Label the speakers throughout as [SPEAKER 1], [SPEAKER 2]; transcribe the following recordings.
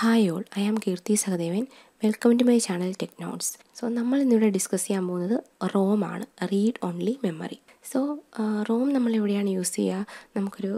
[SPEAKER 1] hi all I am Keerthi Sahadevan welcome to my channel Technots so നമ്മൾ ഇന്നിവിടെ discuss ചെയ്യാൻ പോകുന്നത് റോം ആണ് read only memory so ROM നമ്മൾ എവിടെയാണ് യൂസ് ചെയ്യുക നമുക്കൊരു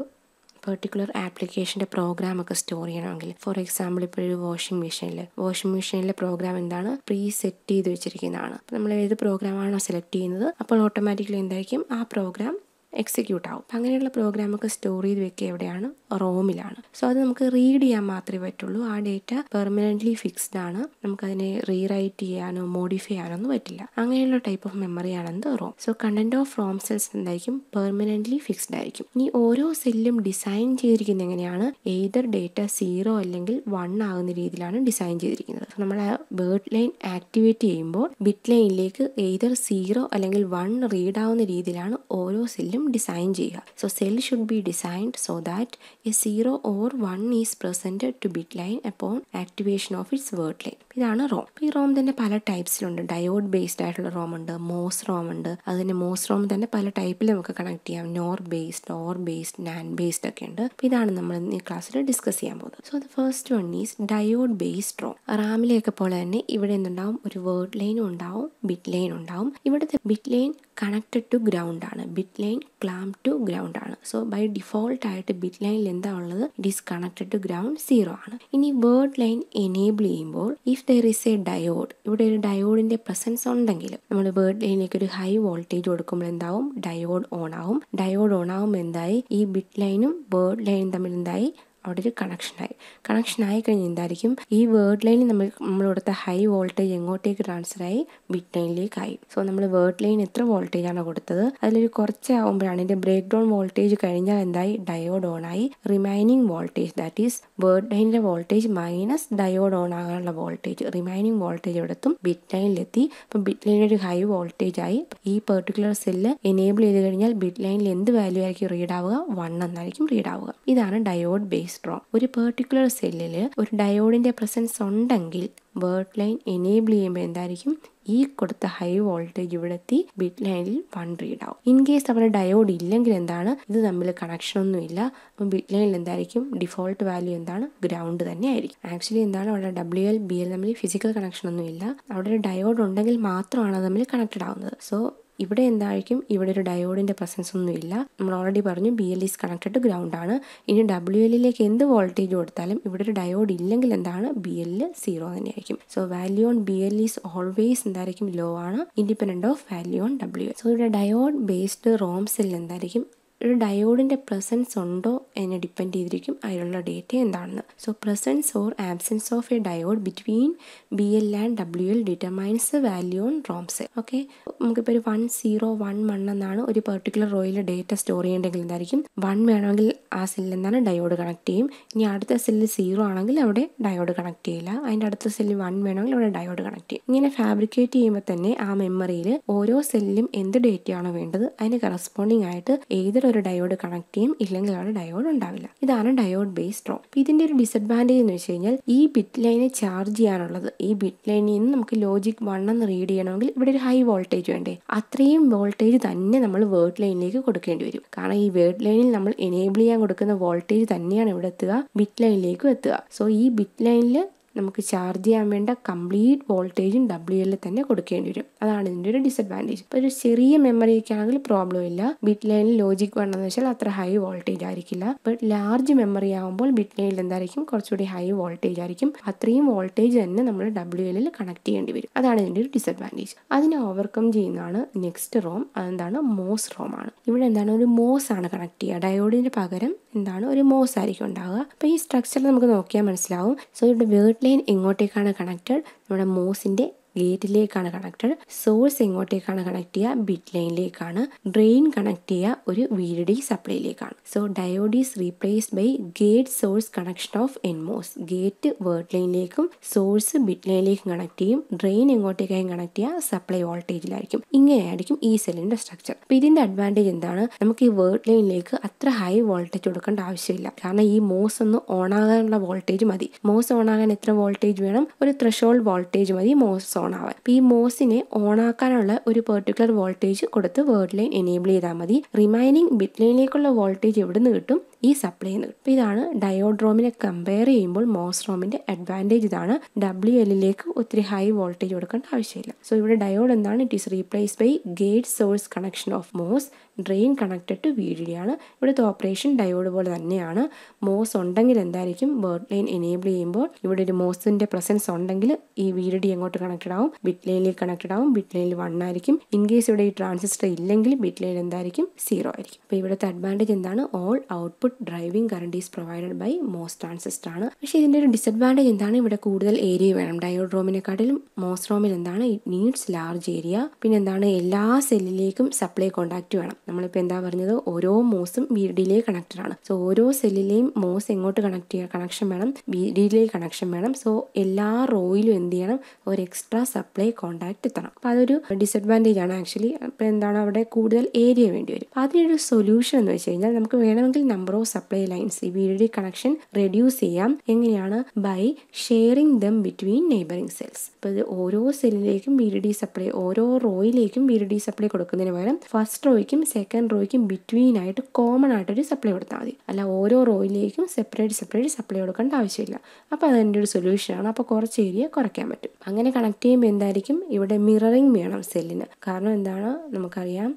[SPEAKER 1] പെർട്ടിക്കുലർ ആപ്ലിക്കേഷൻ്റെ പ്രോഗ്രാമൊക്കെ സ്റ്റോർ ചെയ്യണമെങ്കിൽ ഫോർ എക്സാമ്പിൾ ഇപ്പോൾ ഒരു വാഷിംഗ് മെഷീനിൽ വാഷിംഗ് മെഷീനിലെ പ്രോഗ്രാം എന്താണ് പ്രീ സെറ്റ് ചെയ്ത് വെച്ചിരിക്കുന്നതാണ് നമ്മൾ ഏത് പ്രോഗ്രാമാണോ സെലക്ട് ചെയ്യുന്നത് അപ്പോൾ ഓട്ടോമാറ്റിക്കലി എന്തായിരിക്കും ആ പ്രോഗ്രാം എക്സിക്യൂട്ട് ആവും അങ്ങനെയുള്ള പ്രോഗ്രാമൊക്കെ സ്റ്റോർ ചെയ്ത് വെക്കുക എവിടെയാണ് റോമിലാണ് സോ അത് നമുക്ക് റീഡ് ചെയ്യാൻ മാത്രമേ പറ്റുള്ളൂ ആ ഡേറ്റ പെർമനൻ്റ്ലി ഫിക്സ്ഡ് ആണ് നമുക്കതിനെ റീറൈറ്റ് ചെയ്യാനോ മോഡിഫൈ ചെയ്യാനോ ഒന്നും പറ്റില്ല അങ്ങനെയുള്ള ടൈപ്പ് ഓഫ് മെമ്മറിയാണ് എന്ത് ROM so content of ROM cells എന്തായിരിക്കും പെർമനൻ്റ്ലി ഫിക്സ്ഡ് ആയിരിക്കും ഇനി ഓരോ സെല്ലും ഡിസൈൻ ചെയ്തിരിക്കുന്നത് എങ്ങനെയാണ് ഏതർ ഡേറ്റ സീറോ അല്ലെങ്കിൽ വൺ ആകുന്ന രീതിയിലാണ് ഡിസൈൻ ചെയ്തിരിക്കുന്നത് നമ്മൾ ആ ബേർഡ് ലൈൻ ആക്ടിവേറ്റ് ചെയ്യുമ്പോൾ ബിറ്റ് ലൈനിലേക്ക് ഏതർ സീറോ അല്ലെങ്കിൽ വൺ റീഡ് ആവുന്ന രീതിയിലാണ് ഓരോ സെല്ലും സെയിം ഡിസൈൻ ചെയ്യുക so cell should be designed so that a zero or one is present to bit line upon activation of its word line ഇതാണ് ROM ഈ റോം തന്നെ പല ടൈപ്സിലുണ്ട് ഡയോഡ് ബേസ്ഡ് ആയിട്ടുള്ള റോം ഉണ്ട് മോസ് റോം ഉണ്ട് അത് തന്നെ മോസ് റോം തന്നെ പല ടൈപ്പിൽ നമുക്ക് കണക്ട് ചെയ്യാം NOR based OR based NAND based ഒക്കെ ഉണ്ട് അപ്പോൾ ഇതാണ് നമ്മൾ ഈ ക്ലാസ്സിൽ ഡിസ്കസ് ചെയ്യാൻ പോകുന്നത് so the first one is diode based ROM റാമിലെയൊക്കെ പോലെ തന്നെ ഇവിടെ എന്തുണ്ടാവും ഒരു വേർഡ് ലൈൻ ഉണ്ടാവും ബിറ്റ് ലൈൻ ഉണ്ടാവും ഇവിടുത്തെ bit line connected to ground ആണ് bit line clamp to ground ആണ് സോ ബൈ ഡിഫോൾട്ട് ആയിട്ട് ബിറ്റ് ലൈനിൽ എന്താ ഉള്ളത് it is connected to ground zero ആണ് ഇനി വേർഡ് ലൈൻ എനേബിൾ ചെയ്യുമ്പോൾ if there is a diode ഇവിടെ ഒരു ഡയോഡിന്റെ പ്രസൻസ് ഉണ്ടെങ്കിൽ നമ്മൾ വേർഡ് ലൈനിലേക്ക് ഒരു ഹൈ വോൾട്ടേജ് കൊടുക്കുമ്പോൾ എന്താവും ഡയോഡ് ഓൺ ആവും ഡയോഡ് ഓൺ ആവും എന്തായി ഈ ബിറ്റ് ലൈനും വേർഡ് ലൈനും തമ്മിൽ എന്തായി അവിടെ ഒരു കണക്ഷനായി കണക്ഷനായി കഴിഞ്ഞ് എന്തായിരിക്കും ഈ വേർഡ് ലൈനിൽ നമ്മൾ കൊടുത്ത ഹൈ വോൾട്ടേജ് എങ്ങോട്ടേക്ക് ട്രാൻസ്ഫർ ആയി മിഡ് ആയി സോ നമ്മൾ വേർഡ് ലൈൻ എത്ര വോൾട്ടേജ് ആണ് കൊടുത്തത് അതിലൊരു കുറച്ച് ആകുമ്പോഴാണ് ഇതിൻ്റെ ബ്രേക്ക് ഡൗൺ വോൾട്ടേജ് കഴിഞ്ഞാൽ എന്തായി ഡയോഡ് ഓൺ ആയി remaining voltage that is word ലൈനിലെ വോൾട്ടേജ് മൈനസ് ഡയോഡ് ഓൺ ആകാനുള്ള വോൾട്ടേജ് റിമൈനിങ് വോൾട്ടേജ് എടുത്തും ബിറ്റ് ലൈനിലെത്തി അപ്പം ബിറ്റ് ലൈനിൽ ഒരു ഹൈ വോൾട്ടേജ് ആയി ഈ പെർട്ടിക്കുലർ സെല്ല് എനേബിൾ ചെയ്ത് കഴിഞ്ഞാൽ ബിറ്റ് ലൈനിൽ എന്ത് വാല്യൂ ആയിരിക്കും റീഡ് ആവുക വൺ എന്നായിരിക്കും റീഡ് ആവുക ഇതാണ് ഡയോഡ് ബേസ് റെസിസ്ട്രോ ഒരു പെർട്ടിക്കുലർ സെല്ലിൽ ഒരു ഡയോഡിന്റെ പ്രസൻസ് ഉണ്ടെങ്കിൽ ബേർഡ് ലൈൻ എനേബിൾ ചെയ്യുമ്പോൾ എന്തായിരിക്കും ഈ കൊടുത്ത ഹൈ വോൾട്ടേജ് ഇവിടെ എത്തി ബിറ്റ് ലൈനിൽ വൺ റീഡ് ആവും ഇൻ കേസ് അവിടെ ഡയോഡ് ഇല്ലെങ്കിൽ എന്താണ് ഇത് തമ്മിൽ കണക്ഷൻ ഒന്നുമില്ല അപ്പം ബിറ്റ് ലൈനിൽ എന്തായിരിക്കും ഡിഫോൾട്ട് വാല്യൂ എന്താണ് ഗ്രൗണ്ട് തന്നെ ആയിരിക്കും ആക്ച്വലി എന്താണ് അവിടെ ഡബ്ല്യു എൽ ബി എൽ തമ്മിൽ ഫിസിക്കൽ കണക്ഷൻ ഒന്നുമില്ല അവിടെ ഡയോഡ് ഉണ്ടെങ്കിൽ മാത്രമാണ് തമ്മിൽ കണക്റ്റഡ് ആവുന്നത് സോ ഇവിടെ എന്തായിരിക്കും ഇവിടെ ഒരു ഡയോഡിൻ്റെ പ്രസൻസ് ഒന്നുമില്ല നമ്മൾ ഓൾറെഡി പറഞ്ഞു B L is connected to ground ആണ് ഇനി ഡബ്ല്യു എല്ലിലേക്ക് e എന്ത് വോൾട്ടേജ് കൊടുത്താലും ഇവിടെ ഒരു ഡയോഡ് ഇല്ലെങ്കിൽ എന്താണ് ബി എല്ലിൽ സീറോ തന്നെയായിരിക്കും so value on B L is always എന്തായിരിക്കും ലോ ആണ് independent of value on W so ഇവിടെ ഡയോഡ് ബേസ്ഡ് റോം സെല്ലിൽ എന്തായിരിക്കും ഒരു ഡയോഡിൻ്റെ പ്രസൻസ് ഉണ്ടോ എന്നെ ഡിപ്പെൻഡ് ചെയ്തിരിക്കും അതിലുള്ള ഡേറ്റ എന്താണെന്ന് so presence or absence of a diode between B L and W L determines value on ROMs okay നമുക്കിപ്പോൾ ഒരു വൺ സീറോ വൺ വൺ എന്നാണ് ഒരു പെർട്ടിക്കുലർ റോയിൽ ഡേറ്റ സ്റ്റോർ ചെയ്യേണ്ടെങ്കിൽ എന്തായിരിക്കും വൺ വേണമെങ്കിൽ ആ സെല്ലിൽ നിന്നാണ് ഡയോഡ് കണക്ട് ചെയ്യും ഇനി അടുത്ത സെല്ലിൽ സീറോ ആണെങ്കിൽ അവിടെ ഡയോഡ് കണക്ട് ചെയ്യില്ല അതിൻ്റെ അടുത്ത സെല്ലിൽ വൺ വേണമെങ്കിൽ അവിടെ ഡയോഡ് കണക്ട് ചെയ്യും ഇങ്ങനെ ഫാബ്രിക്കേറ്റ് ചെയ്യുമ്പോൾ തന്നെ ആ മെമ്മറിയിൽ ഓരോ സെല്ലിലും എന്ത് ഡേറ്റയാണോ വേണ്ടത് അതിന് കറസ്പോണ്ടിങ് ആയിട്ട് ഏതൊരു ഒരു ഡയോഡ് കണക്ട് ചെയ്യും ഇല്ലെങ്കിൽ അവിടെ ഡയോഡ് ഉണ്ടാവില്ല ഇതാണ് ഡയോഡ് ബേസ് ഡ്രോ ഇതിന്റെ ഒരു ഡിസഡ്വാൻറ്റേജ് എന്ന് വെച്ച് കഴിഞ്ഞാൽ ഈ ബിറ്റ് ലൈനെ ചാർജ് ചെയ്യാനുള്ളത് ഈ ബിറ്റ് ലൈനിൽ നിന്ന് നമുക്ക് ലോജിക് വൺ എന്ന് റീഡ് ചെയ്യണമെങ്കിൽ ഇവിടെ ഒരു ഹൈ വോൾട്ടേജ് വേണ്ടേ അത്രയും വോൾട്ടേജ് തന്നെ നമ്മൾ വേർഡ് ലൈനിലേക്ക് കൊടുക്കേണ്ടി വരും കാരണം ഈ വേർഡ് ലൈനിൽ നമ്മൾ എനേബിൾ ചെയ്യാൻ കൊടുക്കുന്ന വോൾട്ടേജ് തന്നെയാണ് ഇവിടെ എത്തുക ബിറ്റ് ലൈനിലേക്കും എത്തുക സോ ഈ ബിറ്റ് ലൈനിൽ നമുക്ക് ചാർജ് ചെയ്യാൻ വേണ്ട കംപ്ലീറ്റ് വോൾട്ടേജും ഡബ്ല്യു എല്ലിൽ തന്നെ കൊടുക്കേണ്ടി വരും അതാണ് ഇതിൻ്റെ ഒരു ഡിസഡ്വാൻറ്റേജ് ഇപ്പോൾ ഒരു ചെറിയ മെമ്മറിയൊക്കെ ആണെങ്കിൽ പ്രോബ്ലം ഇല്ല ബിറ്റ് ലൈനിൽ ലോജിക് വേണമെന്ന് വെച്ചാൽ അത്ര ഹൈ വോൾട്ടേജ് ആയിരിക്കില്ല ബട്ട് ലാർജ് മെമ്മറി ആകുമ്പോൾ ബിറ്റ് ലൈനിൽ എന്തായിരിക്കും കുറച്ചുകൂടി ഹൈ വോൾട്ടേജ് ആയിരിക്കും അത്രയും വോൾട്ടേജ് തന്നെ നമ്മൾ ഡബ്ല്യു എല്ലിൽ കണക്ട് ചെയ്യേണ്ടി വരും അതാണ് ഇതിൻ്റെ ഒരു ഡിസഡ്വാൻറ്റേജ് അതിനെ ഓവർകം ചെയ്യുന്നതാണ് നെക്സ്റ്റ് റോം അതെന്താണ് മോസ് റോം ആണ് ഇവിടെ എന്താണ് ഒരു മോസ് ആണ് കണക്ട് ചെയ്യുക ഡയോഡിന് പകരം എന്താണ് ഒരു മോസ് ആയിരിക്കും ഉണ്ടാവുക അപ്പോൾ ഈ സ്ട്രക്ചർ നമുക്ക് നോക്കിയാൽ മനസ്സിലാവും സോ ഇവിടെ വേർഡ് ലൈൻ എങ്ങോട്ടേക്കാണ് കണക്റ്റഡ് നമ്മുടെ മോസിൻ്റെ ഗേറ്റിലേക്കാണ് കണക്റ്റഡ് സോഴ്സ് എങ്ങോട്ടേക്കാണ് കണക്ട് ചെയ്യുക ബിറ്റ് ലൈനിലേക്കാണ് ഡ്രെയിൻ കണക്ട് ചെയ്യുക ഒരു വി ഡി സപ്ലൈയിലേക്കാണ് so diode is replaced by gate source connection of NMOS gate word ലൈനിലേക്കും സോഴ്സ് ബിറ്റ് ലൈനിലേക്കും കണക്ട് ചെയ്യും ഡ്രെയിൻ എങ്ങോട്ടേക്കായും കണക്ട് ചെയ്യുക സപ്ലൈ വോൾട്ടേജിലായിരിക്കും ഇങ്ങനെയായിരിക്കും ഈ സെല്ലിന്റെ സ്ട്രക്ചർ അപ്പൊ ഇതിന്റെ അഡ്വാൻറ്റേജ് എന്താണ് നമുക്ക് ഈ വേർഡ് ലൈനിലേക്ക് അത്ര ഹൈ വോൾട്ടേജ് കൊടുക്കേണ്ട ആവശ്യമില്ല കാരണം ഈ മോസ് ഒന്ന് ഓൺ ആകാനുള്ള വോൾട്ടേജ് മതി മോസ് ഓൺ ആകാൻ എത്ര വോൾട്ടേജ് വേണം ഒരു ത്രഷോൾഡ് വോൾട്ടേജ് മതി മോസ് ഓൺ ആവാൻ അപ്പൊ ഈ മോസിനെ ഓൺ ആക്കാനുള്ള ഒരു പെർട്ടിക്കുലർ വോൾട്ടേജ് കൊടുത്ത് വേർഡ് ലൈൻ എനേബിൾ ചെയ്താൽ മതി റിമൈനിങ് ബിറ്റ് ലൈനിലേക്കുള്ള വോൾട്ടേജ് എവിടുന്ന് കിട്ടും ഈ സപ്ലൈ നിന്ന് അപ്പോൾ ഇതാണ് ഡയോഡ്രോമിനെ കമ്പയർ ചെയ്യുമ്പോൾ മോസ് റോമിന്റെ അഡ്വാൻറ്റേജ് ഇതാണ് ഡബ്ല്യു എല്ലിലേക്ക് ഒത്തിരി ഹൈ വോൾട്ടേജ് കൊടുക്കേണ്ട ആവശ്യമില്ല സോ ഇവിടെ ഡയോഡ് എന്താണ് it is replace by gate source connection of MOS drain connected to V D ആണ് ഇവിടുത്തെ ഓപ്പറേഷൻ ഡയോഡ് പോലെ തന്നെയാണ് മോസ് ഉണ്ടെങ്കിൽ എന്തായിരിക്കും ബേർഡ് ലൈൻ എനേബിൾ ചെയ്യുമ്പോൾ ഇവിടെ ഒരു മോസിന്റെ പ്രസൻസ് ഉണ്ടെങ്കിൽ ഈ വി ഡി എങ്ങോട്ട് കണക്റ്റഡ് ആവും ബിറ്റ് ലൈനിൽ കണക്റ്റഡ് ആവും ബിറ്റ് ലൈനിൽ വൺ ആയിരിക്കും ഇൻ കേസ് ഇവിടെ ഈ ട്രാൻസിസ്റ്റർ ഇല്ലെങ്കിൽ ബിറ്റ് ലൈൻ എന്തായിരിക്കും സീറോ ആയിരിക്കും അപ്പോൾ ഇവിടുത്തെ അഡ്വാൻറ്റേജ് എന്താണ് all output driving current is provided by MOS transistor ആണ് പക്ഷേ ഇതിൻ്റെ ഒരു ഡിസഡ്വാൻറ്റേജ് എന്താണ് ഇവിടെ കൂടുതൽ ഏരിയ വേണം ഡയോഡ് റോമിനെക്കാട്ടിലും മോസ് റോമിൽ എന്താണ് ഇറ്റ് നീഡ്സ് ലാർജ് ഏരിയ പിന്നെ എന്താണ് എല്ലാ സെല്ലിലേക്കും സപ്ലൈ കോണ്ടാക്ട് വേണം നമ്മളിപ്പോൾ എന്താ പറഞ്ഞത് ഓരോ മോസും വി ഡിലേ കണക്റ്റഡാണ് സോ ഓരോ സെല്ലിലെയും മോസ് എങ്ങോട്ട് കണക്ട് ചെയ്യുക കണക്ഷൻ വേണം വി ഡിലേ കണക്ഷൻ വേണം സോ എല്ലാ റോയിലും എന്ത് ചെയ്യണം ഒരു എക്സ്ട്രാ സപ്ലൈ കോണ്ടാക്ട് എത്തണം അപ്പോൾ അതൊരു ഡിസഡ്വാൻറ്റേജ് ആണ് ആക്ച്വലി അപ്പോൾ എന്താണ് അവിടെ കൂടുതൽ ഏരിയ വേണ്ടി വരും അപ്പോൾ അതിനൊരു സൊല്യൂഷൻ എന്ന് വെച്ച് കഴിഞ്ഞാൽ നമുക്ക് വേണമെങ്കിൽ നമ്പർ ഓഫ് സപ്ലൈ ലൈൻസ് ഈ വി ഡി കണക്ഷൻ റെഡ്യൂസ് ചെയ്യാം എങ്ങനെയാണ് by sharing them between neighbouring cells അപ്പോൾ ഇത് ഓരോ സെല്ലിലേക്കും വി ഡി സപ്ലൈ ഓരോ റോയിലേക്കും വി ഡി സപ്ലൈ കൊടുക്കുന്നതിന് പകരം ഫസ്റ്റ് റോയ്ക്കും സെക്കൻഡ് റോയ്ക്കും ബിറ്റ്വീൻ ആയിട്ട് കോമൺ ആയിട്ടൊരു സപ്ലൈ കൊടുത്താൽ മതി അല്ല ഓരോ റോയിലേക്കും സെപ്പറേറ്റ് സെപ്പറേറ്റ് സപ്ലൈ കൊടുക്കേണ്ട ആവശ്യമില്ല അപ്പോൾ അതെൻ്റെ ഒരു സൊല്യൂഷനാണ് അപ്പോൾ കുറച്ച് ഏരിയ കുറയ്ക്കാൻ പറ്റും അങ്ങനെ കണക്ട് ചെയ്യുമ്പോൾ എന്തായിരിക്കും ഇവിടെ മിററിങ് വേണം സെല്ലിന് കാരണം എന്താണ് നമുക്കറിയാം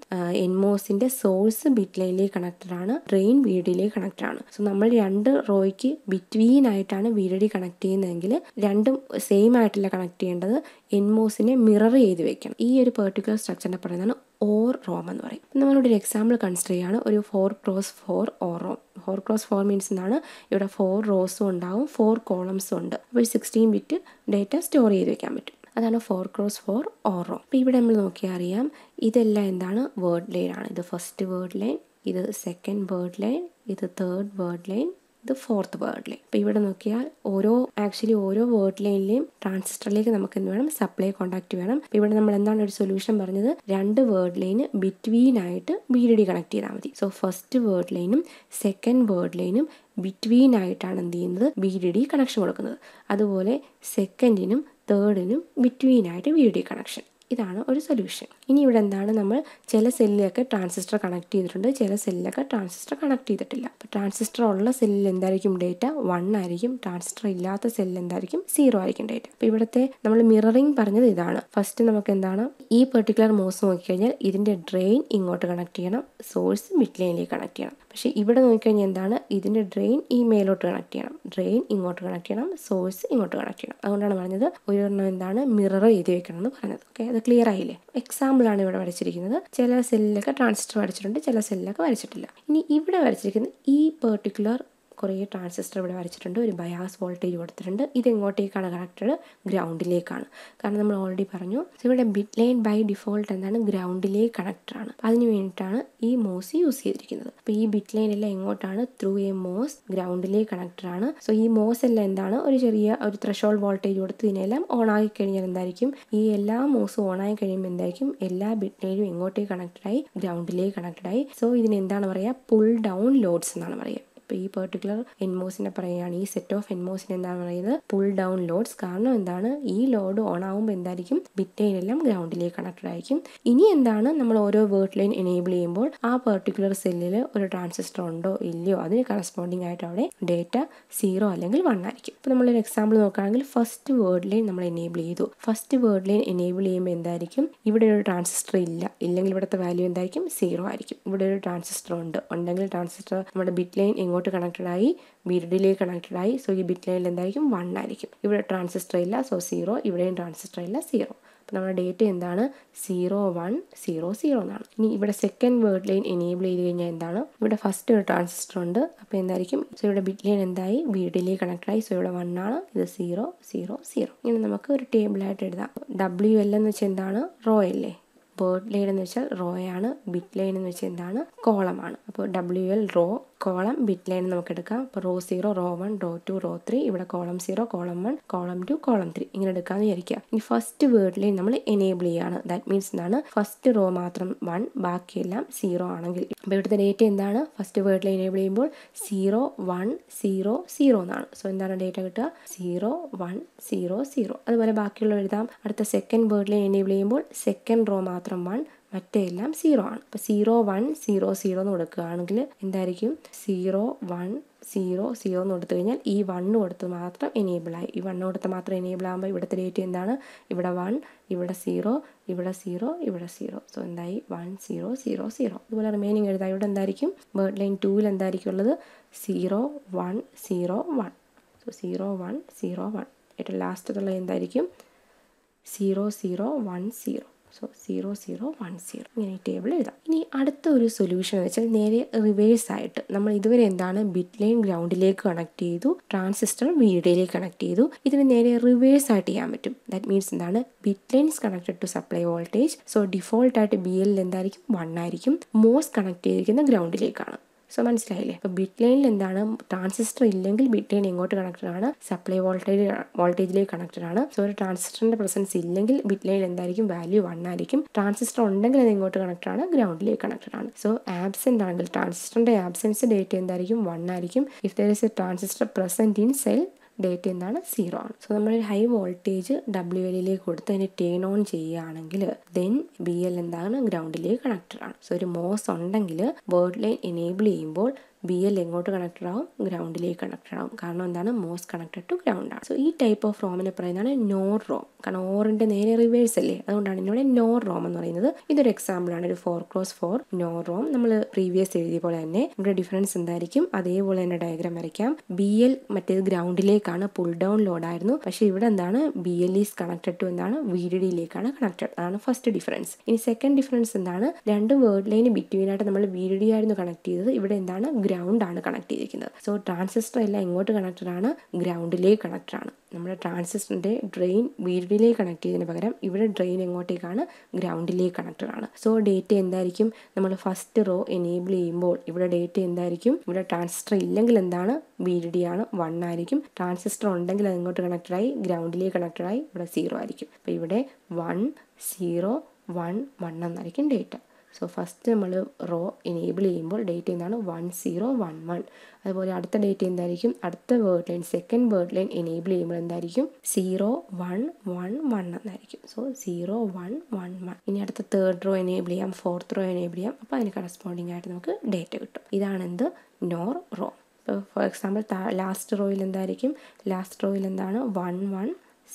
[SPEAKER 1] എൻമോസിൻ്റെ സോഴ്സ് ബിറ്റ് ലൈനിലേക്ക് കണക്റ്റഡ് ആണ് ഡ്രെയിൻ വി കണക്റ്റഡ് ആണ് സോ നമ്മൾ രണ്ട് റോയ്ക്ക് ബിറ്റ്വീൻ ആയിട്ടാണ് വി കണക്ട് ചെയ്യുന്നതെങ്കിൽ രണ്ടും സെയിം ആയിട്ടല്ല കണക്ട് ചെയ്യേണ്ടത് എൻമോസിനെ മിറർ ചെയ്ത് വെക്കണം ഈ ഒരു പെർട്ടിക്കുലർ സ്ട്രക്ചറിനെ പറയുന്നതാണ് ഓർ റോം എന്ന് പറയും നമ്മളിവിടെ ഒരു എക്സാമ്പിൾ കൺസിഡർ ചെയ്യാണ് ഒരു four cross four OR ROM four cross four means എന്നാണ് ഇവിടെ ഫോർ റോസും ഉണ്ടാവും ഫോർ കോളംസും ഉണ്ട് അപ്പോൾ സിക്സ്റ്റീൻ ബിറ്റ് ഡേറ്റ സ്റ്റോർ ചെയ്ത് വെക്കാൻ പറ്റും അതാണ് ഫോർ ക്രോസ് ഫോർ റോം അപ്പോൾ ഇവിടെ നമ്മൾ നോക്കിയാൽ അറിയാം ഇതെല്ലാം എന്താണ് വേർഡ് ലൈൻ ആണ് ഇത് ഫസ്റ്റ് വേർഡ് ലൈൻ ഇത് സെക്കൻഡ് വേർഡ് ലൈൻ ഇത് തേർഡ് വേർഡ് ലൈൻ ഇത് ഫോർത്ത് വേർഡിൽ അപ്പോൾ ഇവിടെ നോക്കിയാൽ ഓരോ ആക്ച്വലി ഓരോ വേർഡ് ലൈനിലെയും ട്രാൻസിസ്റ്ററിലേക്ക് നമുക്ക് എന്ത് വേണം സപ്ലൈ കോണ്ടാക്ട് വേണം അപ്പോൾ ഇവിടെ നമ്മൾ എന്താണ് ഒരു സൊല്യൂഷൻ പറഞ്ഞത് രണ്ട് വേർഡ് ലൈന് ബിറ്റ്വീൻ ആയിട്ട് ബി ഡി ഡി കണക്ട് ചെയ്താൽ മതി സോ ഫസ്റ്റ് വേർഡ് ലൈനും സെക്കൻഡ് വേർഡ് ലൈനും ബിറ്റ്വീൻ ആയിട്ടാണ് എന്ത് ചെയ്യുന്നത് ബി ഡി ഡി കണക്ഷൻ കൊടുക്കുന്നത് അതുപോലെ സെക്കൻഡിനും തേർഡിനും ബിറ്റ്വീൻ ആയിട്ട് ബി ഡി ഡി കണക്ഷൻ ഇതാണ് ഒരു സൊല്യൂഷൻ ഇനി ഇവിടെ എന്താണ് നമ്മൾ ചില സെല്ലിലൊക്കെ ട്രാൻസിസ്റ്റർ കണക്ട് ചെയ്തിട്ടുണ്ട് ചില സെല്ലിലൊക്കെ ട്രാൻസിസ്റ്റർ കണക്ട് ചെയ്തിട്ടില്ല അപ്പോൾ ട്രാൻസിസ്റ്റർ ഉള്ള സെല്ലിൽ എന്തായിരിക്കും ഡേറ്റ വൺ ആയിരിക്കും ട്രാൻസിസ്റ്റർ ഇല്ലാത്ത സെല്ലിൽ എന്തായിരിക്കും സീറോ ആയിരിക്കും ഡേറ്റ അപ്പോൾ ഇവിടുത്തെ നമ്മൾ മിററിംഗ് പറഞ്ഞത് ഇതാണ് ഫസ്റ്റ് നമുക്ക് എന്താണ് ഈ പെർട്ടിക്കുലർ മോസ് നോക്കിക്കഴിഞ്ഞാൽ ഇതിൻ്റെ ഡ്രെയിൻ ഇങ്ങോട്ട് കണക്ട് ചെയ്യണം സോഴ്സ് മിഡ് ലൈനിലേക്ക് കണക്ട് ചെയ്യണം പക്ഷേ ഇവിടെ നോക്കിക്കഴിഞ്ഞാൽ എന്താണ് ഇതിൻ്റെ ഡ്രെയിൻ ഈ മേലോട്ട് കണക്ട് ചെയ്യണം ഡ്രെയിൻ ഇങ്ങോട്ട് കണക്ട് ചെയ്യണം സോഴ്സ് ഇങ്ങോട്ട് കണക്ട് ചെയ്യണം അതുകൊണ്ടാണ് പറഞ്ഞത് എണ്ണം എന്താണ് മിറർ എഴുതി വെക്കണം എന്ന് പറഞ്ഞത് ഓക്കെ അത് ക്ലിയർ ആയില്ലേ ആണ് ഇവിടെ വരച്ചിരിക്കുന്നത് ചില സെല്ലിലൊക്കെ ട്രാൻസിസ്റ്റർ വരച്ചിട്ടുണ്ട് ചില സെല്ലിലൊക്കെ വരച്ചിട്ടില്ല ഇനി ഇവിടെ വരച്ചിരിക്കുന്ന ഈ പെർട്ടിക്കുലർ കുറേ ട്രാൻസിസ്റ്റർ ഇവിടെ വരച്ചിട്ടുണ്ട് ഒരു ബയാസ് വോൾട്ടേജ് കൊടുത്തിട്ടുണ്ട് ഇത് എങ്ങോട്ടേക്കാണ് കണക്റ്റഡ് ഗ്രൗണ്ടിലേക്കാണ് കാരണം നമ്മൾ ഓൾറെഡി പറഞ്ഞു ഇവിടെ ബിറ്റ് ലൈൻ ബൈ ഡിഫോൾട്ട് എന്താണ് ഗ്രൗണ്ടിലേക്ക് കണക്റ്ററാണ് അതിന് വേണ്ടിയിട്ടാണ് ഈ മോസ് യൂസ് ചെയ്തിരിക്കുന്നത് അപ്പോൾ ഈ ബിറ്റ് ലൈൻ എല്ലാം എങ്ങോട്ടാണ് ത്രൂ എ മോസ് ഗ്രൗണ്ടിലേക്ക് കണക്റ്ററാണ് സോ ഈ മോസ് എല്ലാം എന്താണ് ഒരു ചെറിയ ഒരു ത്രഷോൾ വോൾട്ടേജ് കൊടുത്ത് ഇതിനെല്ലാം ഓൺ ആയി കഴിഞ്ഞാൽ എന്തായിരിക്കും ഈ എല്ലാ മോസും ഓൺ ആയി കഴിയുമ്പോൾ എന്തായിരിക്കും എല്ലാ ബിറ്റ് ലൈനും എങ്ങോട്ടേക്ക് കണക്റ്റഡായി ഗ്രൗണ്ടിലേക്ക് കണക്റ്റഡായി സോ ഇതിനെന്താണ് പറയുക പുൾ ഡൗൺ ലോഡ്സ് എന്നാണ് പറയുക അപ്പോൾ ഈ പെർട്ടിക്കുലർ എൻമോസിനെ പറയുകയാണ് ഈ സെറ്റ് ഓഫ് എൻമോസിന് എന്താണ് പറയുന്നത് പുൾ ഡൗൺ ലോഡ്സ് കാരണം എന്താണ് ഈ ലോഡ് ഓൺ ആവുമ്പോൾ എന്തായിരിക്കും എല്ലാം ഗ്രൗണ്ടിലേക്ക് കണക്റ്റഡ് ആയിരിക്കും ഇനി എന്താണ് നമ്മൾ ഓരോ വേർട്ട് ലൈൻ എനേബിൾ ചെയ്യുമ്പോൾ ആ പെർട്ടിക്കുലർ സെല്ലിൽ ഒരു ട്രാൻസിസ്റ്റർ ഉണ്ടോ ഇല്ലയോ അതിന് കറസ്പോണ്ടിങ് ആയിട്ട് അവിടെ ഡേറ്റ സീറോ അല്ലെങ്കിൽ വൺ ആയിരിക്കും ഇപ്പോൾ നമ്മളൊരു എക്സാമ്പിൾ നോക്കുകയാണെങ്കിൽ ഫസ്റ്റ് വേർഡ് ലൈൻ നമ്മൾ എനേബിൾ ചെയ്തു ഫസ്റ്റ് വേർഡ് ലൈൻ എനേബിൾ ചെയ്യുമ്പോൾ എന്തായിരിക്കും ഇവിടെ ഒരു ട്രാൻസിസ്റ്റർ ഇല്ല ഇല്ലെങ്കിൽ ഇവിടുത്തെ വാല്യൂ എന്തായിരിക്കും സീറോ ആയിരിക്കും ഇവിടെ ഒരു ട്രാൻസിസ്റ്റർ ഉണ്ട് ഉണ്ടെങ്കിൽ ട്രാൻസിസ്റ്റർ നമ്മുടെ ബിറ്റ് ലൈൻ ഇങ്ങോട്ട് കണക്റ്റഡായി ബീരിഡിലേക്ക് കണക്റ്റഡായി സോ ഈ ബിറ്റ് ലൈനിൽ എന്തായിരിക്കും വൺ ആയിരിക്കും ഇവിടെ ട്രാൻസിസ്റ്റർ ഇല്ല സോ സീറോ ഇവിടെയും ട്രാൻസിസ്റ്റർ ഇല്ല സീറോ അപ്പോൾ നമ്മുടെ ഡേറ്റ് എന്താണ് സീറോ വൺ സീറോ സീറോ എന്നാണ് ഇനി ഇവിടെ സെക്കൻഡ് വേർഡ് ലൈൻ എനേബിൾ ചെയ്ത് കഴിഞ്ഞാൽ എന്താണ് ഇവിടെ ഫസ്റ്റ് ഒരു ട്രാൻസിസ്റ്റർ ഉണ്ട് അപ്പോൾ എന്തായിരിക്കും സോ ഇവിടെ ബിറ്റ് ലൈൻ എന്തായി വീഡിലേക്ക് കണക്റ്റായി സോ ഇവിടെ വൺ ആണ് ഇത് സീറോ സീറോ സീറോ ഇങ്ങനെ നമുക്ക് ഒരു ടേബിളായിട്ട് എഴുതാം ഡബ്ല്യു എൽ എന്ന് വെച്ചാൽ എന്താണ് റോ അല്ലേ വേർഡ് ലൈൻ എന്ന് വെച്ചാൽ റോ ആണ് ബിറ്റ് ലൈൻ എന്ന് വെച്ചാൽ എന്താണ് കോളമാണ് അപ്പോൾ W L row column bit line നമുക്ക് എടുക്കാം അപ്പോൾ row zero row one row two row three ഇവിടെ column zero column one column two column three ഇങ്ങനെ എടുക്കാമെന്ന് വിചാരിക്കുക ഇനി ഫസ്റ്റ് വേർഡ് ലൈൻ നമ്മൾ എനേബിൾ ചെയ്യാണ് ദാറ്റ് മീൻസ് എന്താണ് ഫസ്റ്റ് റോ മാത്രം വൺ ബാക്കിയെല്ലാം സീറോ ആണെങ്കിൽ അപ്പോൾ ഇവിടുത്തെ ഡേറ്റ് എന്താണ് ഫസ്റ്റ് വേർഡ് ലൈൻ എനേബിൾ ചെയ്യുമ്പോൾ സീറോ വൺ സീറോ സീറോ എന്നാണ് സോ എന്താണ് ഡേറ്റ കിട്ടുക സീറോ വൺ സീറോ സീറോ അതുപോലെ ബാക്കിയുള്ള എഴുതാം അടുത്ത സെക്കൻഡ് വേർഡ് ലൈൻ എനേബിൾ ചെയ്യുമ്പോൾ സെക്കൻഡ് റോ മാത്രം വൺ മറ്റെല്ലാം സീറോ ആണ് അപ്പോൾ സീറോ വൺ സീറോ സീറോ എന്ന് കൊടുക്കുകയാണെങ്കിൽ എന്തായിരിക്കും സീറോ വൺ സീറോ സീറോ എന്ന് കൊടുത്തു കഴിഞ്ഞാൽ ഈ വണ്ണ് കൊടുത്ത് മാത്രം എനേബിൾ ആയി ഈ വണ്ണ് കൊടുത്ത് മാത്രം എനേബിൾ ആകുമ്പോൾ ഇവിടുത്തെ ഡേറ്റ് എന്താണ് ഇവിടെ വൺ ഇവിടെ സീറോ ഇവിടെ സീറോ ഇവിടെ സീറോ സോ എന്തായി വൺ സീറോ സീറോ സീറോ അതുപോലെ റിമൈനിങ് എഴുതാം ഇവിടെ എന്തായിരിക്കും ബേർഡ് ലൈൻ ടൂവിൽ എന്തായിരിക്കും ഉള്ളത് zero one zero one so zero one zero one ഏറ്റവും ലാസ്റ്റ് ഉള്ളത് എന്തായിരിക്കും zero zero one zero so zero zero one zero ഇങ്ങനെ ഈ ടേബിൾ എഴുതാം ഇനി അടുത്ത ഒരു സൊല്യൂഷൻ എന്ന് വെച്ചാൽ നേരെ റിവേഴ്സ് ആയിട്ട് നമ്മൾ ഇതുവരെ എന്താണ് ബിറ്റ് ലൈൻ ഗ്രൗണ്ടിലേക്ക് കണക്ട് ചെയ്തു ട്രാൻസിസ്റ്റർ വീഡിയോയിലേക്ക് കണക്ട് ചെയ്തു ഇതിന് നേരെ റിവേഴ്സ് ആയിട്ട് ചെയ്യാൻ പറ്റും ദാറ്റ് മീൻസ് എന്താണ് bit lines connected to supply voltage so ഡിഫോൾട്ടായിട്ട് ബി എല്ലിൽ എന്തായിരിക്കും വൺ ആയിരിക്കും മോസ് കണക്ട് ചെയ്തിരിക്കുന്ന ഗ്രൗണ്ടിലേക്കാണ് സോ മനസ്സിലായില്ലേ അപ്പോൾ ബിറ്റ് ലൈനിൽ എന്താണ് ട്രാൻസിസ്റ്റർ ഇല്ലെങ്കിൽ ബിറ്റ് ലൈൻ എങ്ങോട്ട് കണക്റ്റഡ് ആണ് സപ്ലൈ വോൾട്ടേജ് വോൾട്ടേജിലേക്ക് കണക്റ്റഡ് ആണ് സോ ഒരു ട്രാൻസിസ്റ്ററിന്റെ പ്രസൻസ് ഇല്ലെങ്കിൽ ബിറ്റ് ലൈൻ എന്തായിരിക്കും വാല്യൂ വൺ ആയിരിക്കും ട്രാൻസിസ്റ്റർ ഉണ്ടെങ്കിൽ അത് എങ്ങോട്ട് കണക്റ്റഡ് ആണ് ഗ്രൗണ്ടിലേക്ക് കണക്റ്റഡ് ആണ് സോ ആബ്സെന്റ് ആണെങ്കിൽ ട്രാൻസിസ്റ്ററിന്റെ ആബ്സെൻസ് ഡേറ്റ് എന്തായിരിക്കും വൺ ആയിരിക്കും if there is a transistor present in cell data എന്താണ് സീറോ ആണ് സോ നമ്മൾ ഹൈ വോൾട്ടേജ് ഡബ്ല്യു എല്ലിലേക്ക് കൊടുത്ത് അതിനെ ടേൺ ഓൺ ചെയ്യുകയാണെങ്കിൽ ദെൻ ബി എൽ എന്താണ് ഗ്രൗണ്ടിലേക്ക് കണക്റ്റഡ് ആണ് സോ ഒരു മോസ് ഉണ്ടെങ്കിൽ വേർഡ് ലൈൻ എനേബിൾ ചെയ്യുമ്പോൾ ബി എൽ എങ്ങോട്ട് കണക്റ്റഡ് ആവും ഗ്രൗണ്ടിലേക്ക് കണക്റ്റഡ് ആവും കാരണം എന്താണ് മോസ് കണക്റ്റഡ് ടു ഗ്രൗണ്ട് ആണ് സോ ഈ ടൈപ്പ് ഓഫ് റോമിനെ പറയുന്നതാണ് നോർ റോം കാരണം ഓറിന്റെ നേരെ റിവേഴ്സ് അല്ലേ അതുകൊണ്ടാണ് ഇവിടെ നോർ റോം എന്ന് പറയുന്നത് ഇതൊരു എക്സാമ്പിൾ ആണ് ഒരു four cross four NOR ROM നമ്മൾ പ്രീവിയസ് എഴുതിയ പോലെ തന്നെ നമ്മുടെ ഡിഫറൻസ് എന്തായിരിക്കും അതേപോലെ തന്നെ ഡയഗ്രാം വരയ്ക്കാം ബി എൽ മറ്റേത് ഗ്രൗണ്ടിലേക്കാണ് പുൾ ഡൗൺ ലോഡ് ആയിരുന്നു പക്ഷേ ഇവിടെ എന്താണ് B L is connected to എന്താണ് വി ഡി ഡിയിലേക്കാണ് കണക്റ്റഡ് അതാണ് ഫസ്റ്റ് ഡിഫറൻസ് ഇനി സെക്കൻഡ് ഡിഫറൻസ് എന്താണ് രണ്ട് വേർഡ് ലൈന് ആയിട്ട് നമ്മൾ വി ഡി ആയിരുന്നു കണക്ട് ചെയ്തത് ഇവിടെ എന്താണ് ഗ്രൗണ്ട് ഗ്രൗണ്ടാണ് കണക്ട് ചെയ്തിരിക്കുന്നത് സോ ട്രാൻസിസ്റ്റർ എല്ലാം എങ്ങോട്ട് കണക്റ്റഡാണ് ഗ്രൗണ്ടിലേക്ക് കണക്റ്റഡാണ് നമ്മുടെ ട്രാൻസിസ്റ്ററിൻ്റെ ഡ്രെയിൻ വീടിലേക്ക് കണക്ട് ചെയ്തതിന് പകരം ഇവിടെ ഡ്രെയിൻ എങ്ങോട്ടേക്കാണ് ഗ്രൗണ്ടിലേക്ക് കണക്റ്റഡാണ് സോ ഡേറ്റ എന്തായിരിക്കും നമ്മൾ ഫസ്റ്റ് റോ എനേബിൾ ചെയ്യുമ്പോൾ ഇവിടെ ഡേറ്റ എന്തായിരിക്കും ഇവിടെ ട്രാൻസിസ്റ്റർ ഇല്ലെങ്കിൽ എന്താണ് വി ഡി ആണ് വൺ ആയിരിക്കും ട്രാൻസിസ്റ്റർ ഉണ്ടെങ്കിൽ അത് ഇങ്ങോട്ട് കണക്റ്റഡായി ഗ്രൗണ്ടിലേക്ക് കണക്റ്റഡായി ഇവിടെ സീറോ ആയിരിക്കും അപ്പോൾ ഇവിടെ വൺ സീറോ വൺ വൺ എന്നായിരിക്കും ഡേറ്റ സോ ഫസ്റ്റ് നമ്മൾ റോ എനേബിൾ ചെയ്യുമ്പോൾ ഡേറ്റ് എന്താണ് വൺ സീറോ വൺ വൺ അതുപോലെ അടുത്ത ഡേറ്റ് എന്തായിരിക്കും അടുത്ത word line second word line enable ചെയ്യുമ്പോൾ എന്തായിരിക്കും സീറോ വൺ വൺ വൺ എന്നായിരിക്കും so zero one one one ഇനി അടുത്ത തേർഡ് റോ എനേബിൾ ചെയ്യാം ഫോർത്ത് റോ എനേബിൾ ചെയ്യാം അപ്പോൾ അതിന് കറസ്പോണ്ടിങ് ആയിട്ട് നമുക്ക് ഡേറ്റ് കിട്ടും ഇതാണ് എന്ത് നോർ റോ ഇപ്പോൾ ഫോർ എക്സാമ്പിൾ ലാസ്റ്റ് റോയിൽ എന്തായിരിക്കും ലാസ്റ്റ് റോയിൽ എന്താണ് വൺ വൺ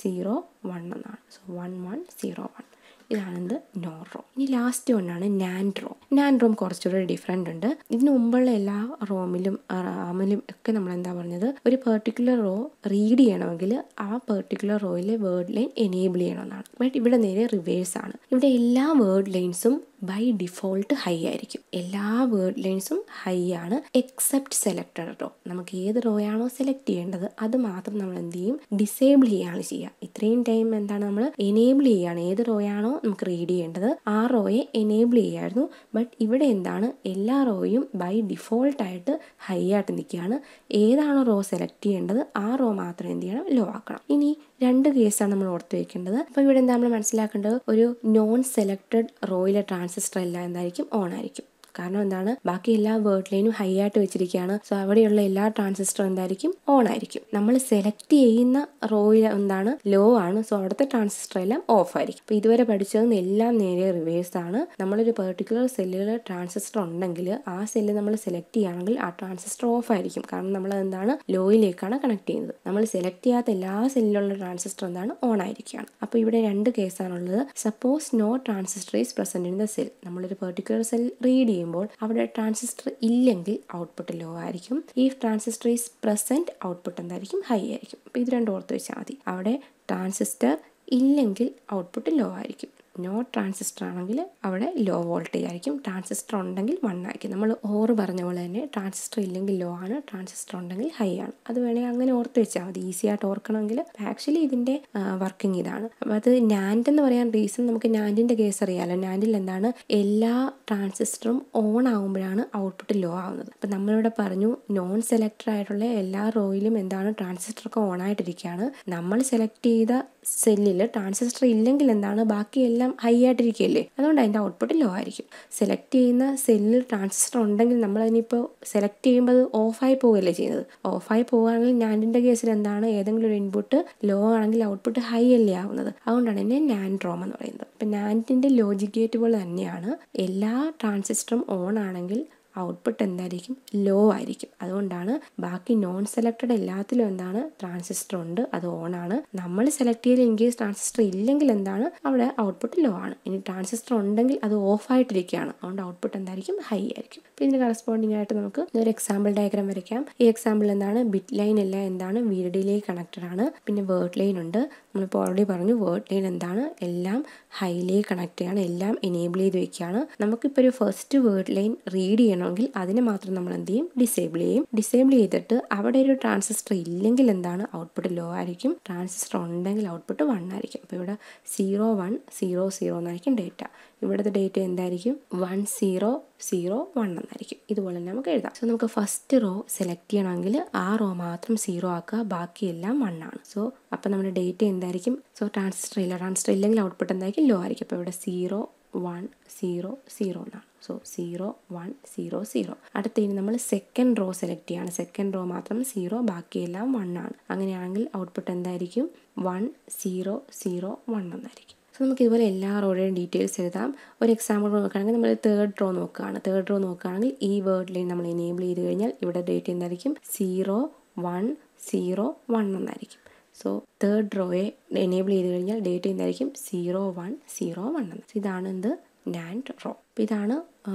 [SPEAKER 1] സീറോ വൺ എന്നാണ് so one one zero one ഇതാണെന്ത് നോറോ ഇനി ലാസ്റ്റ് ഒന്നാണ് നാൻഡ്രോ നാൻഡ്രോം കുറച്ചുകൂടെ ഡിഫറെൻ്റ് ഉണ്ട് ഇതിന് മുമ്പുള്ള എല്ലാ റോമിലും റാമിലും ഒക്കെ നമ്മൾ എന്താ പറഞ്ഞത് ഒരു പെർട്ടിക്കുലർ റോ റീഡ് ചെയ്യണമെങ്കിൽ ആ പെർട്ടിക്കുലർ റോയിലെ വേർഡ് ലൈൻ എനേബിൾ ചെയ്യണമെന്നാണ് ബട്ട് ഇവിടെ നേരെ റിവേഴ്സ് ആണ് ഇവിടെ എല്ലാ വേർഡ് ലൈൻസും ബൈ ഡിഫോൾട്ട് ഹൈ ആയിരിക്കും എല്ലാ വേർഡ് ലൈൻസും ഹൈ ആണ് എക്സെപ്റ്റ് സെലക്ടഡ് റോ നമുക്ക് ഏത് റോ ആണോ സെലക്ട് ചെയ്യേണ്ടത് അത് മാത്രം നമ്മൾ എന്ത് ചെയ്യും ഡിസേബിൾ ചെയ്യുകയാണ് ചെയ്യുക ഇത്രയും ടൈം എന്താണ് നമ്മൾ എനേബിൾ ചെയ്യുകയാണ് ഏത് റോ ആണോ നമുക്ക് റീഡ് ചെയ്യേണ്ടത് ആ റോയെ എനേബിൾ ചെയ്യായിരുന്നു ബട്ട് ഇവിടെ എന്താണ് എല്ലാ റോയും ബൈ ഡിഫോൾട്ടായിട്ട് ഹൈ ആയിട്ട് നിൽക്കുകയാണ് ഏതാണോ റോ സെലക്ട് ചെയ്യേണ്ടത് ആ റോ മാത്രം എന്ത് ചെയ്യണം ലോ ആക്കണം ഇനി രണ്ട് കേസാണ് നമ്മൾ ഓർത്ത് വെക്കേണ്ടത് അപ്പോൾ ഇവിടെ എന്താ നമ്മൾ മനസ്സിലാക്കേണ്ടത് ഒരു നോൺ സെലക്റ്റഡ് റോയിലെ ട്രാൻസിസ്റ്റർ എല്ലാം എന്തായിരിക്കും ഓൺ ആയിരിക്കും കാരണം എന്താണ് ബാക്കി എല്ലാ വേർഡ് ലൈനും ഹൈ ആയിട്ട് വെച്ചിരിക്കുകയാണ് സോ അവിടെയുള്ള എല്ലാ ട്രാൻസിസ്റ്ററും എന്തായിരിക്കും ഓൺ ആയിരിക്കും നമ്മൾ സെലക്ട് ചെയ്യുന്ന റോയിൽ എന്താണ് ലോ ആണ് സോ അവിടുത്തെ ട്രാൻസിസ്റ്റർ എല്ലാം ഓഫ് ആയിരിക്കും അപ്പോൾ ഇതുവരെ പഠിച്ചതെന്ന് എല്ലാം നേരെ റിവേഴ്സ് ആണ് നമ്മളൊരു പെർട്ടിക്കുലർ സെല്ലിൽ ട്രാൻസിസ്റ്റർ ഉണ്ടെങ്കിൽ ആ സെല്ല് നമ്മൾ സെലക്ട് ചെയ്യുകയാണെങ്കിൽ ആ ട്രാൻസിസ്റ്റർ ഓഫ് ആയിരിക്കും കാരണം നമ്മൾ എന്താണ് ലോയിലേക്കാണ് കണക്ട് ചെയ്യുന്നത് നമ്മൾ സെലക്ട് ചെയ്യാത്ത എല്ലാ സെല്ലിലുള്ള ട്രാൻസിസ്റ്റർ എന്താണ് ഓൺ ആയിരിക്കുകയാണ് അപ്പോൾ ഇവിടെ രണ്ട് കേസാണുള്ളത് suppose no transistor is present in the cell നമ്മളൊരു പെർട്ടിക്കുലർ സെൽ റീഡ് ചെയ്യുമ്പോൾ അവിടെ ട്രാൻസിസ്റ്റർ ഇല്ലെങ്കിൽ ഔട്ട്പുട്ട് ലോ ആയിരിക്കും if transistor is present output എന്തായിരിക്കും ഹൈ ആയിരിക്കും അപ്പോൾ ഇത് രണ്ടും ഓർത്ത് വെച്ചാൽ മതി അവിടെ ട്രാൻസിസ്റ്റർ ഇല്ലെങ്കിൽ ഔട്ട്പുട്ട് ലോ ആയിരിക്കും നോ ട്രാൻസിസ്റ്റർ ആണെങ്കിൽ അവിടെ ലോ വോൾട്ടേജ് ആയിരിക്കും ട്രാൻസിസ്റ്റർ ഉണ്ടെങ്കിൽ വൺ ആയിരിക്കും നമ്മൾ ഓറ് പറഞ്ഞ പോലെ തന്നെ ട്രാൻസിസ്റ്റർ ഇല്ലെങ്കിൽ ലോ ആണ് ട്രാൻസിസ്റ്റർ ഉണ്ടെങ്കിൽ ഹൈ ആണ് അത് വേണമെങ്കിൽ അങ്ങനെ ഓർത്ത് വെച്ചാൽ മതി ഈസി ആയിട്ട് ഓർക്കണമെങ്കിൽ ആക്ച്വലി ഇതിൻ്റെ വർക്കിംഗ് ഇതാണ് അപ്പം അത് നാൻഡ് എന്ന് പറയാൻ റീസൺ നമുക്ക് നാൻഡിൻ്റെ കേസ് അറിയാമല്ലോ നാൻഡിൽ എന്താണ് എല്ലാ ട്രാൻസിസ്റ്ററും ഓൺ ആകുമ്പോഴാണ് ഔട്ട്പുട്ട് ലോ ആവുന്നത് അപ്പോൾ നമ്മളിവിടെ പറഞ്ഞു നോൺ സെലക്ടർ ആയിട്ടുള്ള എല്ലാ റോയിലും എന്താണ് ട്രാൻസിസ്റ്ററൊക്കെ ഓൺ ആയിട്ടിരിക്കുകയാണ് നമ്മൾ സെലക്ട് ചെയ്ത സെല്ലിൽ ട്രാൻസിസ്റ്റർ ഇല്ലെങ്കിൽ എന്താണ് ബാക്കി എല്ലാ എല്ലാം ഹൈ ആയിട്ടിരിക്കുകയല്ലേ അതുകൊണ്ട് അതിൻ്റെ ഔട്ട്പുട്ട് ലോ ആയിരിക്കും സെലക്ട് ചെയ്യുന്ന സെല്ലിൽ ട്രാൻസിസ്റ്റർ ഉണ്ടെങ്കിൽ നമ്മൾ അതിനിപ്പോൾ സെലക്ട് ചെയ്യുമ്പോൾ അത് ഓഫായി പോവുകയല്ലേ ചെയ്യുന്നത് ഓഫായി പോകുകയാണെങ്കിൽ നാൻഡിൻ്റെ കേസിൽ എന്താണ് ഏതെങ്കിലും ഒരു ഇൻപുട്ട് ലോ ആണെങ്കിൽ ഔട്ട്പുട്ട് ഹൈ അല്ലേ ആവുന്നത് അതുകൊണ്ടാണ് ഇതിനെ നാൻഡ്രോം എന്ന് പറയുന്നത് അപ്പം നാൻഡിൻ്റെ ലോജിക് ഗേറ്റ് പോലെ തന്നെയാണ് എല്ലാ ട്രാൻസിസ്റ്ററും ഓൺ ആണെങ്കിൽ ഔട്ട്പുട്ട് എന്തായിരിക്കും ലോ ആയിരിക്കും അതുകൊണ്ടാണ് ബാക്കി നോൺ സെലക്റ്റഡ് എല്ലാത്തിലും എന്താണ് ട്രാൻസിസ്റ്റർ ഉണ്ട് അത് ഓൺ ആണ് നമ്മൾ സെലക്ട് ചെയ്ത് ഇൻകേസ് ട്രാൻസിസ്റ്റർ ഇല്ലെങ്കിൽ എന്താണ് അവിടെ ഔട്ട്പുട്ട് ലോ ആണ് ഇനി ട്രാൻസിസ്റ്റർ ഉണ്ടെങ്കിൽ അത് ഓഫ് ആയിട്ടിരിക്കുകയാണ് അതുകൊണ്ട് ഔട്ട്പുട്ട് എന്തായിരിക്കും ഹൈ ആയിരിക്കും പിന്നെ കറസ്പോണ്ടിങ് ആയിട്ട് നമുക്ക് ഒരു എക്സാമ്പിൾ ഡയഗ്രാം വരയ്ക്കാം ഈ എക്സാമ്പിൾ എന്താണ് ബിറ്റ് ലൈൻ എല്ലാം എന്താണ് വീഡിലേക്ക് കണക്റ്റഡ് ആണ് പിന്നെ വേർഡ് ലൈൻ ഉണ്ട് നമ്മളിപ്പോൾ ഓൾറെഡി പറഞ്ഞു വേർഡ് ലൈൻ എന്താണ് എല്ലാം ഹൈയിലേക്ക് കണക്ട് ചെയ്യാണ് എല്ലാം എനേബിൾ ചെയ്ത് വെക്കുകയാണ് നമുക്കിപ്പോൾ ഒരു ഫസ്റ്റ് വേർഡ് ലൈൻ റീഡ് ചെയ്യണം ചെയ്യണമെങ്കിൽ അതിന് മാത്രം നമ്മൾ എന്ത് ചെയ്യും ഡിസേബിൾ ചെയ്യും ഡിസേബിൾ ചെയ്തിട്ട് അവിടെ ഒരു ട്രാൻസിസ്റ്റർ ഇല്ലെങ്കിൽ എന്താണ് ഔട്ട്പുട്ട് ലോ ആയിരിക്കും ട്രാൻസിസ്റ്റർ ഉണ്ടെങ്കിൽ ഔട്ട്പുട്ട് വൺ ആയിരിക്കും അപ്പോൾ ഇവിടെ സീറോ വൺ സീറോ സീറോ എന്നായിരിക്കും ഡേറ്റ ഇവിടുത്തെ ഡേറ്റ എന്തായിരിക്കും വൺ സീറോ സീറോ വൺ എന്നായിരിക്കും ഇതുപോലെ തന്നെ നമുക്ക് എഴുതാം സോ നമുക്ക് ഫസ്റ്റ് റോ സെലക്ട് ചെയ്യണമെങ്കിൽ ആ റോ മാത്രം സീറോ ആക്കുക ബാക്കിയെല്ലാം വൺ ആണ് സോ അപ്പോൾ നമ്മുടെ ഡേറ്റ എന്തായിരിക്കും സോ ട്രാൻസിസ്റ്റർ ഇല്ല ട്രാൻസിസ്റ്റർ ഇല്ലെങ്കിൽ ഔട്ട്പുട്ട് എന്തായിരിക്കും ലോ ആയിരിക്കും അപ്പോൾ ഇവിടെ സീറോ വൺ സീറോ സീറോ എന്നാണ് so zero one zero zero അടുത്ത ഇനി നമ്മൾ സെക്കൻഡ് റോ സെലക്ട് ചെയ്യാണ് സെക്കൻഡ് റോ മാത്രം സീറോ ബാക്കിയെല്ലാം വൺ ആണ് അങ്ങനെയാണെങ്കിൽ ഔട്ട്പുട്ട് എന്തായിരിക്കും വൺ സീറോ സീറോ വൺ എന്നായിരിക്കും സോ നമുക്ക് ഇതുപോലെ എല്ലാ റോയുടെയും ഡീറ്റെയിൽസ് എഴുതാം ഒരു എക്സാമ്പിൾ നോക്കുകയാണെങ്കിൽ നമ്മൾ തേർഡ് റോ നോക്കുകയാണ് തേർഡ് റോ നോക്കുകയാണെങ്കിൽ ഈ വേർഡിൽ നമ്മൾ എനേബിൾ ചെയ്ത് കഴിഞ്ഞാൽ ഇവിടെ ഡേറ്റ് എന്തായിരിക്കും സീറോ വൺ സീറോ വൺ എന്നായിരിക്കും സോ തേർഡ് റോയെ എനേബിൾ ചെയ്ത് കഴിഞ്ഞാൽ ഡേറ്റ് എന്തായിരിക്കും സീറോ വൺ സീറോ വൺ എന്ന് ഇതാണ് എന്ത് നാൻഡ് റോ അപ്പോൾ ഇതാണ്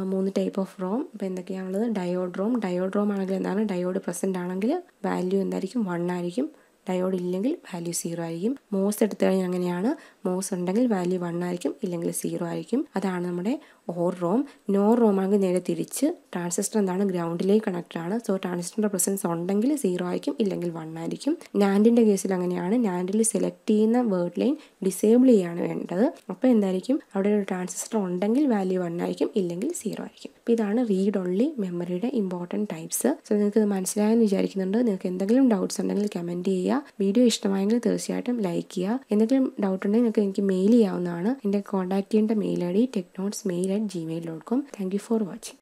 [SPEAKER 1] മൂന്ന് ടൈപ്പ് ഓഫ് റോം അപ്പോൾ എന്തൊക്കെയാണുള്ളത് ഡയോഡ് റോം ഡയോഡ് റോം ആണെങ്കിൽ എന്താണ് ഡയോഡ് പ്രസൻ്റ് ആണെങ്കിൽ വാല്യൂ എന്തായിരിക്കും വൺ ആയിരിക്കും ഡയോഡ് ഇല്ലെങ്കിൽ വാല്യൂ സീറോ ആയിരിക്കും മോസ് എടുത്തു കഴിഞ്ഞാൽ അങ്ങനെയാണ് മോസ് ഉണ്ടെങ്കിൽ വാല്യൂ വൺ ആയിരിക്കും ഇല്ലെങ്കിൽ സീറോ ആയിരിക്കും അതാണ് നമ്മുടെ ഓർ റോം നോർ റോം ആണെങ്കിൽ നേരെ തിരിച്ച് ട്രാൻസിസ്റ്റർ എന്താണ് ഗ്രൗണ്ടിലേക്ക് കണക്റ്റഡ് ആണ് സോ ട്രാൻസിസ്റ്ററിൻ്റെ പ്രസൻസ് ഉണ്ടെങ്കിൽ സീറോ ആയിരിക്കും ഇല്ലെങ്കിൽ വൺ ആയിരിക്കും നാൻഡിൻ്റെ കേസിൽ അങ്ങനെയാണ് നാൻഡിൽ സെലക്ട് ചെയ്യുന്ന വേർഡ് ലൈൻ ഡിസേബിൾ ചെയ്യാണ് വേണ്ടത് അപ്പോൾ എന്തായിരിക്കും അവിടെ ഒരു ട്രാൻസിസ്റ്റർ ഉണ്ടെങ്കിൽ വാല്യൂ വൺ ആയിരിക്കും ഇല്ലെങ്കിൽ സീറോ ആയിരിക്കും അപ്പോൾ ഇതാണ് റീഡ് ഓൺലി മെമ്മറിയുടെ ഇമ്പോർട്ടൻറ്റ് ടൈപ്സ് സോ നിങ്ങൾക്ക് ഇത് മനസ്സിലായെന്ന് വിചാരിക്കുന്നുണ്ട് നിങ്ങൾക്ക് എന്തെങ്കിലും ഡൗട്ട്സ് ഉണ്ടെങ്കിൽ കമൻറ്റ് ചെയ്യുക വീഡിയോ ഇഷ്ടമായെങ്കിൽ തീർച്ചയായിട്ടും ലൈക്ക് ചെയ്യുക എന്തെങ്കിലും ഡൗട്ട് ഉണ്ടെങ്കിൽ നിങ്ങൾക്ക് എനിക്ക് മെയിൽ ചെയ്യാവുന്നതാണ് എൻ്റെ കോൺടാക്ട് ചെയ്യേണ്ട mail I D technots mail at Gmail dot com thank you for watching